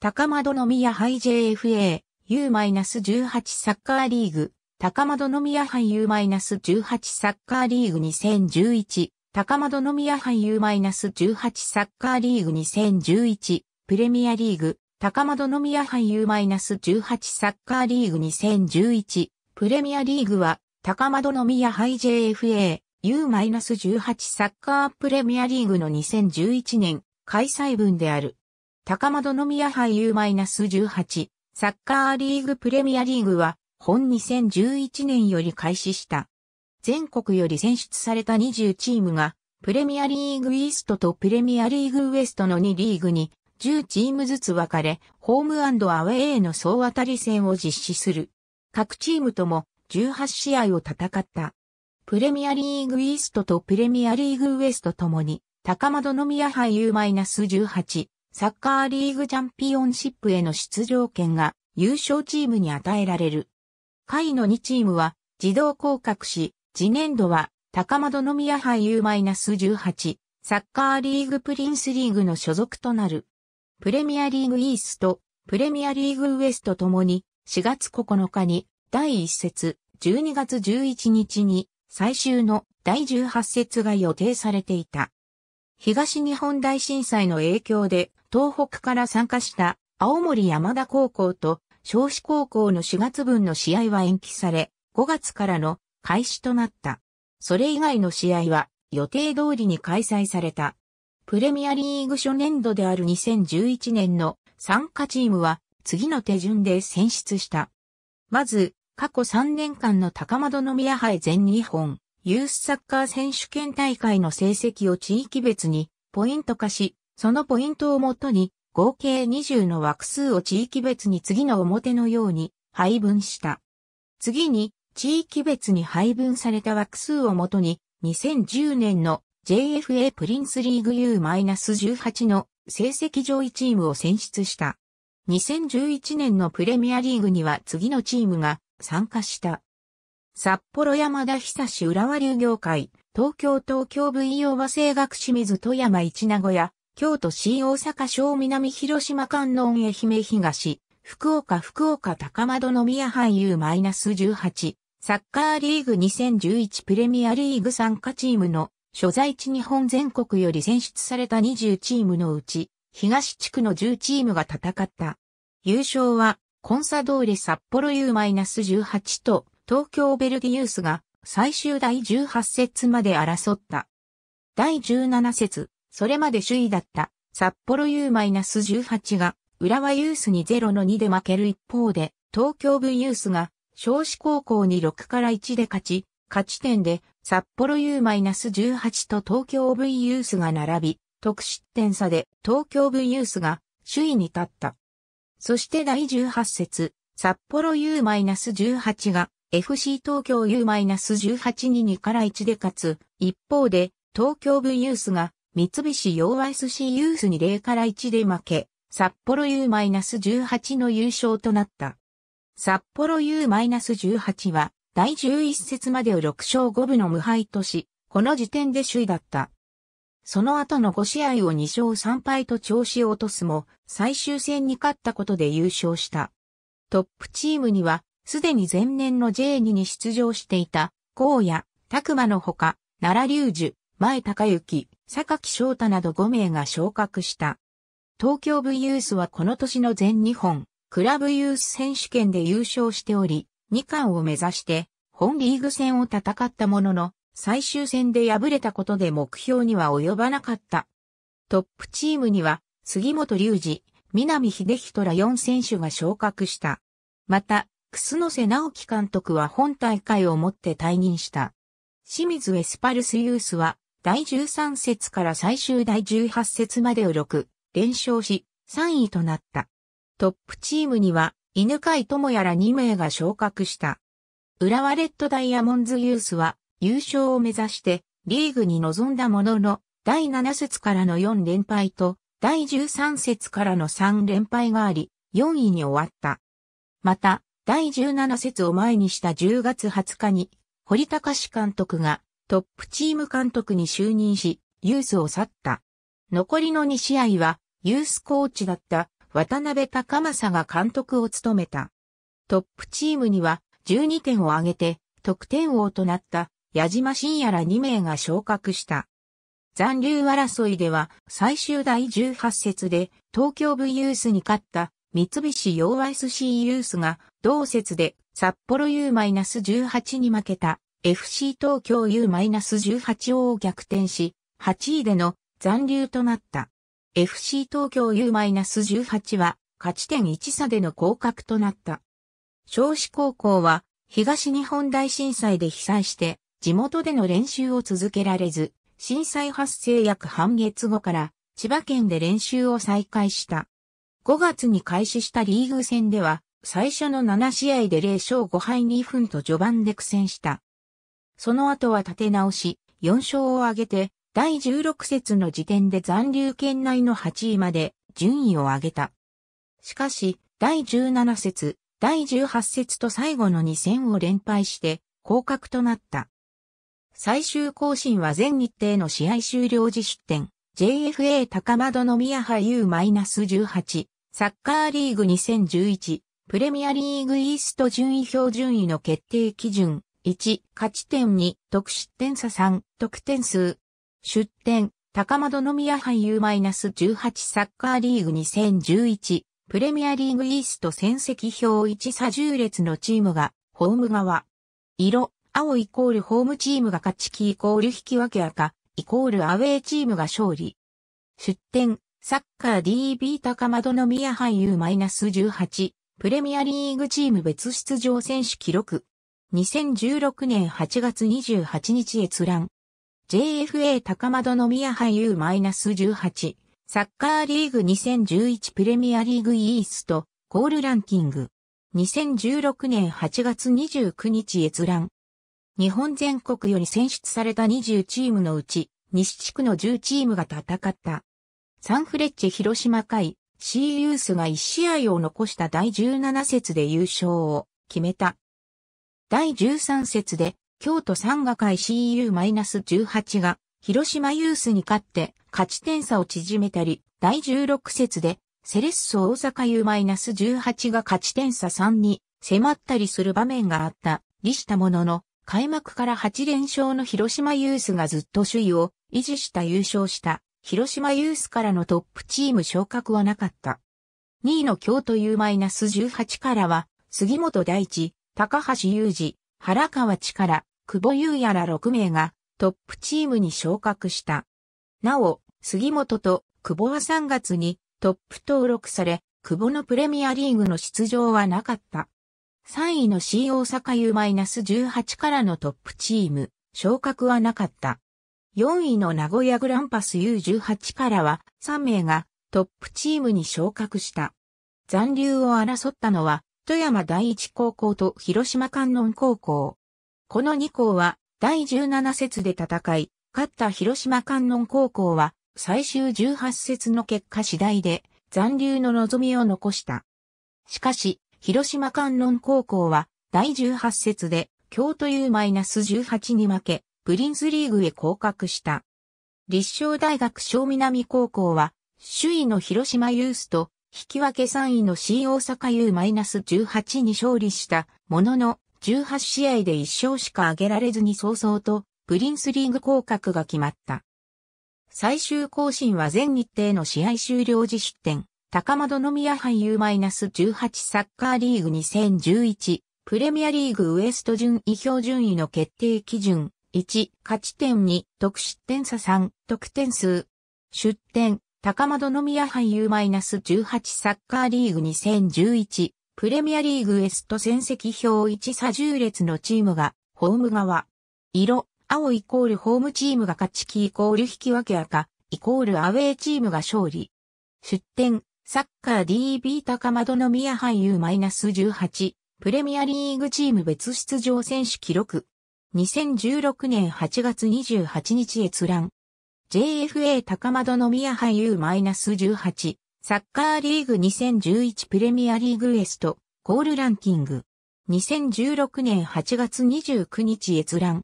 高窓宮杯 JFA U-18 サッカーリーグ、高窓宮杯 U-18 サッカーリーグ2011、高窓宮杯 U-18 サッカーリーグ2011、プレミアリーグ、高窓宮杯 U-18 サッカーリーグ2011、プレミアリーグは、高窓宮杯 JFA U-18 サッカープレミアリーグの2011年開催分である。高窓宮杯ス1 8サッカーリーグプレミアリーグは、本2011年より開始した。全国より選出された20チームが、プレミアリーグイーストとプレミアリーグウエストの2リーグに、10チームずつ分かれ、ホームアウェイの総当たり戦を実施する。各チームとも18試合を戦った。プレミアリーグイーストとプレミアリーグウエストともに、高窓宮杯ス1 8サッカーリーグチャンピオンシップへの出場権が優勝チームに与えられる。下位の2チームは自動降格し、次年度は高窓宮杯 U-18 サッカーリーグプリンスリーグの所属となる。プレミアリーグイースト、プレミアリーグウエストともに4月9日に第1節12月11日に最終の第18節が予定されていた。東日本大震災の影響で東北から参加した青森山田高校と少子高校の4月分の試合は延期され、5月からの開始となった。それ以外の試合は予定通りに開催された。プレミアリーグ初年度である2011年の参加チームは次の手順で選出した。まず、過去3年間の高円宮杯全日本ユースサッカー選手権大会の成績を地域別にポイント化し、そのポイントをもとに、合計20の枠数を地域別に次の表のように配分した。次に、地域別に配分された枠数をもとに、2010年の JFA プリンスリーグ U-18 の成績上位チームを選出した。2011年のプレミアリーグには次のチームが参加した。札幌山田久志浦和流業界、東京東京 V o 和製学清水富山一名古屋、京都新大阪省南広島観音愛媛東、福岡福岡高窓宮俳優 -18、サッカーリーグ2011プレミアリーグ参加チームの所在地日本全国より選出された20チームのうち、東地区の10チームが戦った。優勝は、コンサドーレ札幌 U-18 と東京ベルギユースが最終第18節まで争った。第17節、それまで首位だった札幌 U-18 が浦和ユースに0の2で負ける一方で、東京ブユースが少子高校に6から1で勝ち、勝ち点で札幌 U-18 と東京 V ユースが並び、得失点差で東京 V ユースが首位に立った。そして第18節、札幌 U-18 が FC 東京 U-182 から1で勝つ、一方で東京 V ユースが三菱洋 SC ユースに0から1で負け、札幌 U-18 の優勝となった。札幌 U-18 は第11節までを6勝5分の無敗とし、この時点で首位だった。その後の5試合を2勝3敗と調子を落とすも、最終戦に勝ったことで優勝した。トップチームには、すでに前年の J2 に出場していた、荒野、拓馬のほか、奈良隆樹、前高幸、坂木翔太など5名が昇格した。東京ブユースはこの年の全日本、クラブユース選手権で優勝しており、2冠を目指して、本リーグ戦を戦ったものの、最終戦で敗れたことで目標には及ばなかった。トップチームには、杉本隆二、南秀人ら4選手が昇格した。また、楠瀬直樹監督は本大会をもって退任した。清水エスパルスユースは、第13節から最終第18節までを6連勝し、3位となった。トップチームには、犬飼智也ら2名が昇格した。浦和レッドダイヤモンズユースは、優勝を目指して、リーグに臨んだものの、第7節からの4連敗と、第13節からの3連敗があり、4位に終わった。また、第17節を前にした10月20日に、堀高志監督がトップチーム監督に就任し、ユースを去った。残りの2試合は、ユースコーチだった渡辺隆正が監督を務めた。トップチームには12点を挙げて得点王となった矢島晋也ら2名が昇格した。残留争いでは最終第18節で東京部ユースに勝った三菱洋 SC ユースが同節で札幌 U-18 に負けた。FC 東京 U-18 を逆転し、8位での残留となった。FC 東京 U-18 は勝ち点1差での降格となった。少子高校は東日本大震災で被災して地元での練習を続けられず、震災発生約半月後から千葉県で練習を再開した。5月に開始したリーグ戦では最初の7試合で0勝5敗2分と序盤で苦戦した。その後は立て直し、4勝を挙げて、第16節の時点で残留圏内の8位まで順位を上げた。しかし、第17節、第18節と最後の2戦を連敗して、降格となった。最終更新は全日程の試合終了時出点、JFA 高の宮杯 U-18、サッカーリーグ2011、プレミアリーグイースト順位表順位の決定基準、1、勝ち点2、得失点差3、得点数。出典、高窓宮俳優1 8サッカーリーグ2011、プレミアリーグイースト戦績表1差10列のチームが、ホーム側。色、青イコールホームチームが勝ちキイコール引き分け赤、イコールアウェーチームが勝利。出典、サッカー DB 高窓宮俳優1 8プレミアリーグチーム別出場選手記録。2016年8月28日閲覧。JFA 高窓宮俳優1 8サッカーリーグ2011プレミアリーグイースト、ゴールランキング。2016年8月29日閲覧。日本全国より選出された20チームのうち、西地区の10チームが戦った。サンフレッチェ広島会、C ユースが1試合を残した第17節で優勝を決めた。第13節で、京都三河会 CU-18 が、広島ユースに勝って勝ち点差を縮めたり、第16節で、セレッソ大阪 U-18 が勝ち点差3に迫ったりする場面があった、利したものの、開幕から8連勝の広島ユースがずっと首位を維持した優勝した、広島ユースからのトップチーム昇格はなかった。2位の京都 U-18 からは、杉本大地、高橋祐二、原川力、久保優也ら6名がトップチームに昇格した。なお、杉本と久保は3月にトップ登録され、久保のプレミアリーグの出場はなかった。3位の C 大阪 U-18 からのトップチーム、昇格はなかった。4位の名古屋グランパス U18 からは3名がトップチームに昇格した。残留を争ったのは富山第一高校と広島観音高校。この2校は第17節で戦い、勝った広島観音高校は最終18節の結果次第で残留の望みを残した。しかし、広島観音高校は第18節で京都 U-18 に負け、プリンスリーグへ降格した。立正大学小南高校は、首位の広島ユースと引き分け3位の C 大阪 U-18 に勝利したものの、18試合で1勝しか挙げられずに早々と、プリンスリーグ降格が決まった。最終更新は全日程の試合終了時出点、高窓宮杯 U-18 サッカーリーグ2011、プレミアリーグウエスト順位表順位の決定基準、1、勝ち点2、得失点差3、得点数。出点、高窓宮俳優1 8サッカーリーグ2011プレミアリーグエスト戦績表1差10列のチームがホーム側。色、青イコールホームチームが勝ちキイコール引き分け赤、イコールアウェーチームが勝利。出展、サッカー DB 高窓宮俳優1 8プレミアリーグチーム別出場選手記録。2016年8月28日閲覧。JFA 高窓宮俳優1 8サッカーリーグ2011プレミアリーグエスト、ゴールランキング。2016年8月29日閲覧。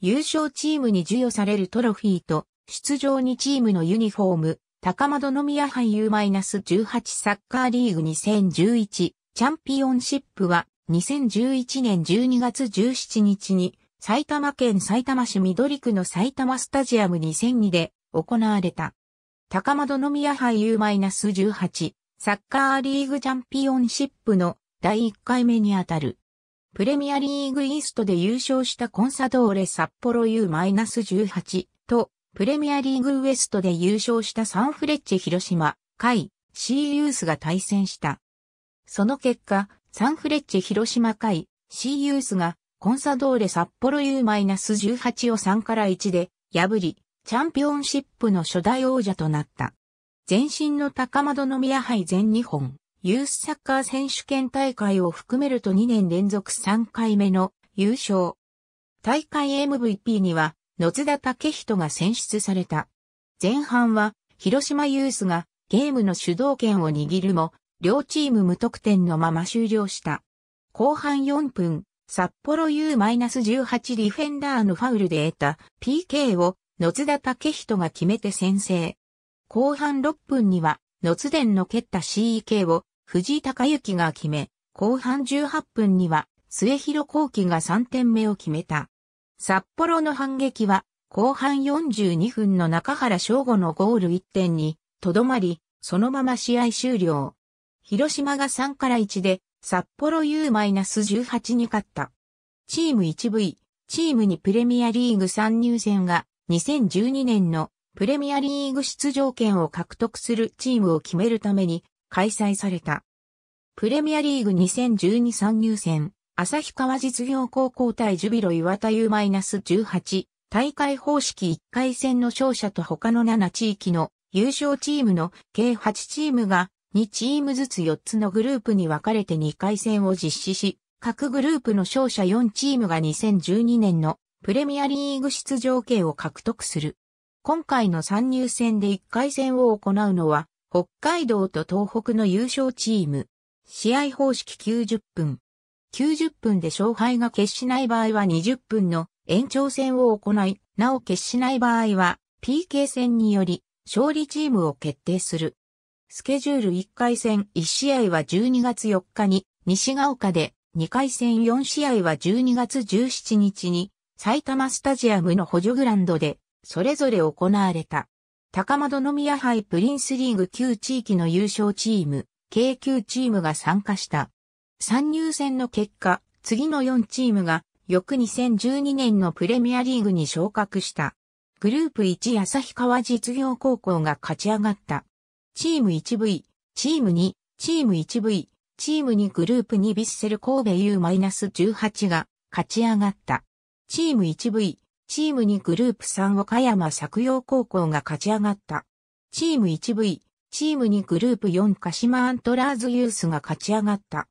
優勝チームに授与されるトロフィーと、出場にチームのユニフォーム、高窓宮俳優1 8サッカーリーグ2011チャンピオンシップは2011年12月17日に埼玉県埼玉市緑区の埼玉スタジアム2002で行われた。高窓宮杯 U-18 サッカーリーグチャンピオンシップの第1回目にあたる。プレミアリーグイーストで優勝したコンサドーレ札幌 U-18 とプレミアリーグウエストで優勝したサンフレッチェ広島、会、C ユースが対戦した。その結果、サンフレッチェ広島会、C ユースがコンサドーレ札幌 U-18 を3から1で破り、チャンピオンシップの初代王者となった。前身の高円宮杯全日本、ユースサッカー選手権大会を含めると2年連続3回目の優勝。大会 MVP には、野津田武人が選出された。前半は、広島ユースがゲームの主導権を握るも、両チーム無得点のまま終了した。後半4分、札幌 U-18 ディフェンダーのファウルで得た PK を野津田武人が決めて先制。後半6分には野津伝の蹴った CEK を藤井隆之が決め、後半18分には末広幸輝が3点目を決めた。札幌の反撃は後半42分の中原翔吾のゴール1点にとどまり、そのまま試合終了。広島が3から1で札幌 U-18 に勝った。チーム 1V、チームにプレミアリーグ参入戦が2012年のプレミアリーグ出場権を獲得するチームを決めるために開催された。プレミアリーグ2012参入戦、旭川実業高校対ジュビロ岩田 U-18 大会方式1回戦の勝者と他の7地域の優勝チームの計8チームが2チームずつ4つのグループに分かれて2回戦を実施し、各グループの勝者4チームが2012年のプレミアリーグ出場権を獲得する。今回の参入戦で1回戦を行うのは、北海道と東北の優勝チーム。試合方式90分。90分で勝敗が決しない場合は20分の延長戦を行い、なお決しない場合は PK 戦により勝利チームを決定する。スケジュール1回戦1試合は12月4日に西が丘で、2回戦4試合は12月17日に埼玉スタジアムの補助グランドでそれぞれ行われた。高窓宮杯プリンスリーグ旧地域の優勝チーム、京9チームが参加した。参入戦の結果、次の4チームが翌2012年のプレミアリーグに昇格した。グループ1旭川実業高校が勝ち上がった。チーム 1V、チーム2、チーム 1V、チーム2グループ2ビッセル神戸 U-18 が勝ち上がった。チーム 1V、チーム2グループ3岡山作陽高校が勝ち上がった。チーム 1V、チーム2グループ4鹿島アントラーズユースが勝ち上がった。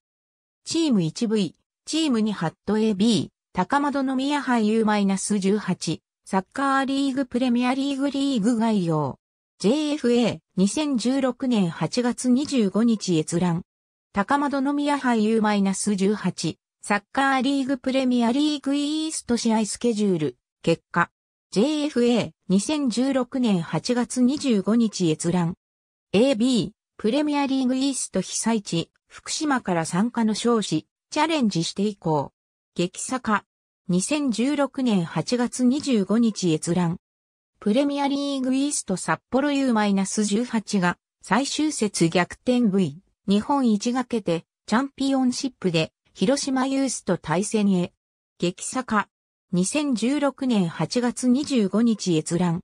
チーム 1V、チーム2ハット AB、高円宮杯 U-18、サッカーリーグプレミアリーグリーグ概要。JFA2016 年8月25日閲覧。高円宮ナス1 8サッカーリーグプレミアリーグイースト試合スケジュール。結果。JFA2016 年8月25日閲覧。AB プレミアリーグイースト被災地福島から参加の少子チャレンジして以降。激坂。2016年8月25日閲覧。プレミアリーグイースト札幌 U-18 が最終節逆転 V 日本一がけてチャンピオンシップで広島ユースと対戦へ激坂2016年8月25日閲覧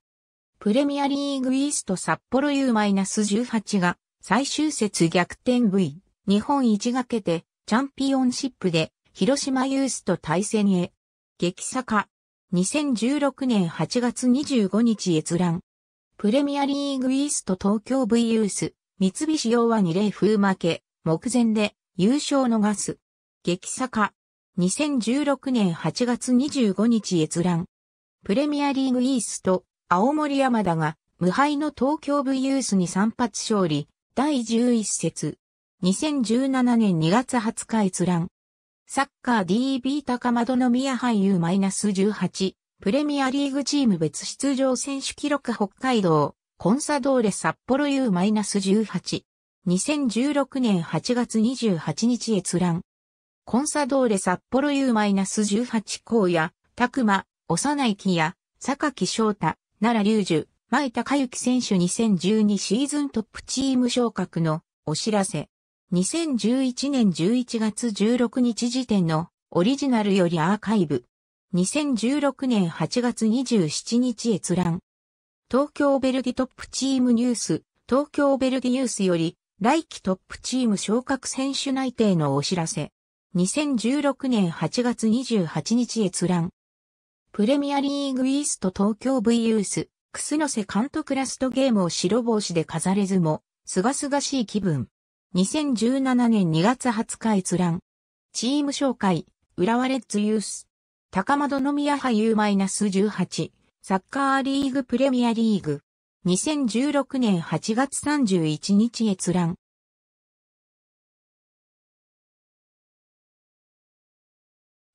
プレミアリーグイースト札幌 U-18 が最終節逆転 V 日本一がけてチャンピオンシップで広島ユースと対戦へ激坂2016年8月25日閲覧。プレミアリーグイースト東京 V ユース、三菱洋は二例風負け、目前で優勝逃す。激坂。2016年8月25日閲覧。プレミアリーグイースト、青森山田が無敗の東京 V ユースに3発勝利、第11節。2017年2月20日閲覧。サッカー DB 高の宮俳優 -18、プレミアリーグチーム別出場選手記録北海道、コンサドーレ札幌 U-18。2016年8月28日閲覧。コンサドーレ札幌 U-18 高野、拓馬、幼い木や、榊翔太、奈良隆樹、前高幸選手2012シーズントップチーム昇格のお知らせ。2011年11月16日時点のオリジナルよりアーカイブ。2016年8月27日閲覧。東京ベルギトップチームニュース、東京ベルギニュースより来季トップチーム昇格選手内定のお知らせ。2016年8月28日閲覧。プレミアリーグイースト東京 V ユース、クスノセ監督ラストゲームを白帽子で飾れずも、すがすがしい気分。2017年2月20日閲覧。チーム紹介、浦和レッズユース。高円宮ナ U-18、サッカーリーグプレミアリーグ。2016年8月31日閲覧。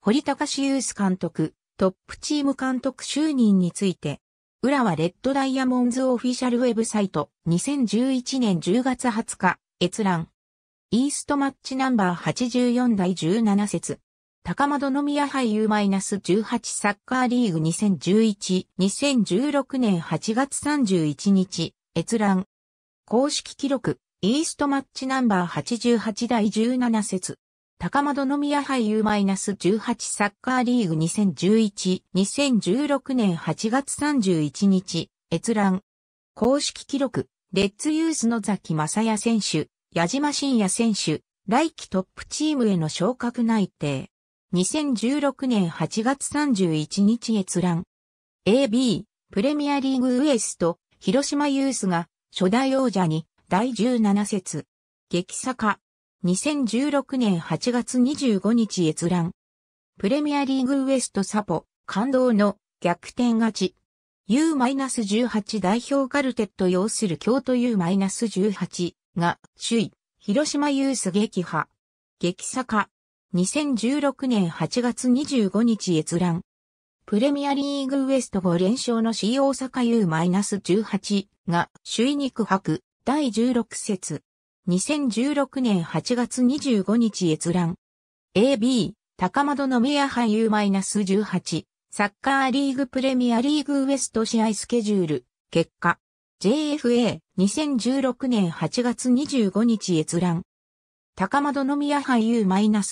堀高志ユース監督、トップチーム監督就任について、浦和レッドダイヤモンズオフィシャルウェブサイト2011年10月20日閲覧。イーストマッチナンバー84第17節。高円宮俳優マイナス1 8サッカーリーグ2011、2016年8月31日、閲覧。公式記録、イーストマッチナンバー88第17節。高円宮俳優マイナス1 8サッカーリーグ2011、2016年8月31日、閲覧。公式記録、レッツユースのザキマサヤ選手、矢島真也選手、来季トップチームへの昇格内定。2016年8月31日閲覧。AB、プレミアリーグウエスト、広島ユースが初代王者に第17節。激坂。2016年8月25日閲覧。プレミアリーグウエストサポ、感動の逆転勝ち。U-18 代表カルテット要する京都 U-18 が首位、広島ユース撃破、激坂、2016年8月25日閲覧。プレミアリーグウエスト5連勝の C 大阪 U-18 が首位肉苦白、第16節。2016年8月25日閲覧。AB、高窓の宮派 U-18 サッカーリーグプレミアリーグウエスト試合スケジュール、結果、JFA 2016年8月25日閲覧。高窓宮杯 U-18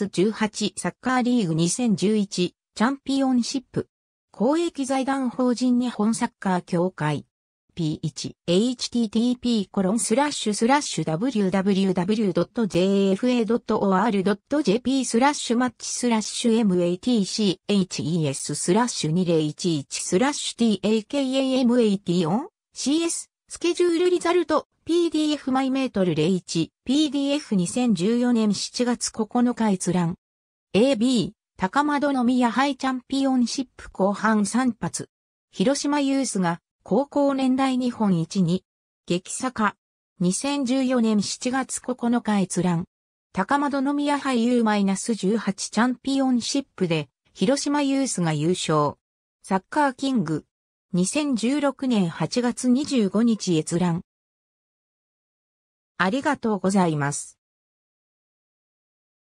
サッカーリーグ2011チャンピオンシップ。公益財団法人日本サッカー協会。http コロンスラッシュスラッシュ www.jfa.or.jp スラッシュマッチスラッシュ matches スラッシュ2011スラッシュ takam84cs a スケジュールリザルト PDF マイメートル01 PDF2014 年7月9日閲覧 AB 高円宮ハイチャンピオンシップ後半3発広島ユースが高校年代日本一に、激坂。2014年7月9日閲覧。高窓宮ナス1 8チャンピオンシップで、広島ユースが優勝。サッカーキング。2016年8月25日閲覧。ありがとうございます。